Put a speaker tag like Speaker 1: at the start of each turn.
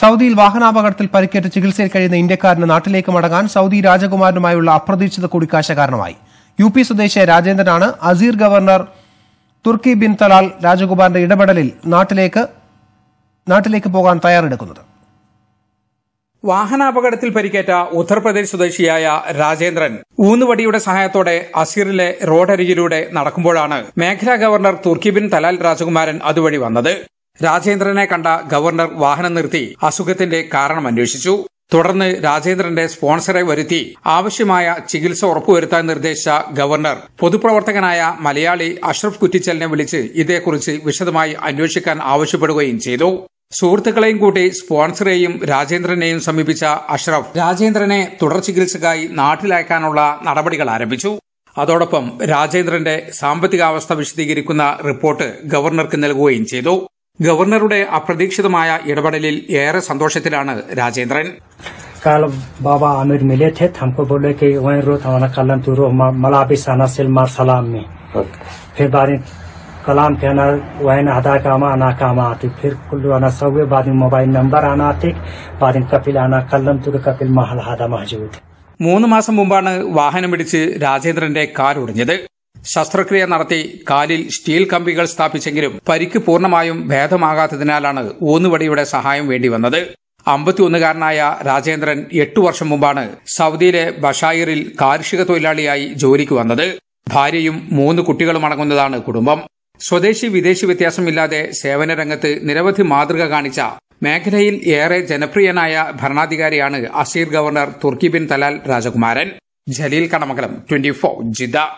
Speaker 1: സൗദിയിൽ വാഹനാപകടത്തിൽ പരിക്കേറ്റ് ചികിത്സയിൽ കഴിയുന്ന ഇന്ത്യക്കാരന് നാട്ടിലേക്ക് മടങ്ങാൻ സൗദി രാജകുമാരനുമായുള്ള അപ്രതീക്ഷിത കൂടിക്കാഴ്ച കാരണമായി യു പി സ്വദേശിയായ രാജേന്ദ്രനാണ് Asir governor Turki bin Talal രാജകുമാരന്റെ ഇടപെടലിൽ നാട്ടിലേക്ക് നാട്ടിലേക്ക് പോകാൻ തയ്യാറെടുക്കുന്നത്
Speaker 2: വാഹനാപകടത്തിൽ പരിക്കേറ്റ ഉത്തർപ്രദേശ് സ്വദേശിയായ രാജേന്ദ്രൻ ഊന്നുവടിയുടെ സഹായത്തോടെ അസീറിലെ റോഡരികിലൂടെ നടക്കുമ്പോഴാണ് മേഖലാ ഗവർണർ ബിൻ തലാൽ രാജകുമാരൻ അതുവഴി വന്നത് രാജേന്ദ്രനെ കണ്ട ഗവർണർ വാഹനം നിർത്തി അസുഖത്തിന്റെ കാരണം അന്വേഷിച്ചു തുടർന്ന് രാജേന്ദ്രന്റെ സ്പോൺസറെ വരുത്തി ആവശ്യമായ ചികിത്സ ഉറപ്പുവരുത്താൻ നിർദ്ദേശിച്ച ഗവർണർ പൊതുപ്രവർത്തകനായ മലയാളി അഷ്റഫ് കുറ്റിച്ചലിനെ വിളിച്ച് ഇതേക്കുറിച്ച് വിശദമായി അന്വേഷിക്കാൻ ആവശ്യപ്പെടുകയും ചെയ്തു സുഹൃത്തുക്കളെയും കൂട്ടി സ്പോൺസറെയും രാജേന്ദ്രനെയും സമീപിച്ച അഷ്റഫ് രാജേന്ദ്രനെ തുടർ ചികിത്സക്കായി നാട്ടിലയക്കാനുള്ള നടപടികൾ ആരംഭിച്ചു അതോടൊപ്പം രാജേന്ദ്രന്റെ സാമ്പത്തികാവസ്ഥ വിശദീകരിക്കുന്ന റിപ്പോർട്ട് ഗവർണർക്ക് നൽകുകയും ചെയ്തു ഗവർണറുടെ അപ്രതീക്ഷിതമായ ഇടപെടലിൽ ഏറെ സന്തോഷത്തിലാണ് രാജേന്ദ്രൻ
Speaker 3: കലാം കേന ആധാർ കാമ അനാ കാമ ആണോ സൗ മൊബൈൽ നമ്പർ കപിൽ കല്ലം കപിൽ മഹൽ മൂന്ന് മാസം മുമ്പാണ്
Speaker 2: വാഹനം പിടിച്ച് രാജേന്ദ്രന്റെ കാർ ഒടിഞ്ഞത് ശസ്ത്രക്രിയ നടത്തി കാലിൽ സ്റ്റീൽ കമ്പികൾ സ്ഥാപിച്ചെങ്കിലും പരിക്ക് പൂർണ്ണമായും ഭേദമാകാത്തതിനാലാണ് ഊന്നുവടിയുടെ സഹായം വേണ്ടിവന്നത് അമ്പത്തിയൊന്നുകാരനായ രാജേന്ദ്രൻ എട്ടു വർഷം മുമ്പാണ് സൗദിയിലെ ബഷായിറിൽ കാർഷിക തൊഴിലാളിയായി ജോലിക്ക് വന്നത് ഭാര്യയും മൂന്ന് കുട്ടികളും അടങ്ങുന്നതാണ് കുടുംബം സ്വദേശി വിദേശി വ്യത്യാസമില്ലാതെ സേവന രംഗത്ത് നിരവധി മാതൃക കാണിച്ച മേഖലയിൽ ഏറെ ജനപ്രിയനായ ഭരണാധികാരിയാണ് Asir governor Turki bin Talal രാജകുമാരൻ ജലീൽ കണമകലം ട്വന്റി ഫോർ ജിദ്ദ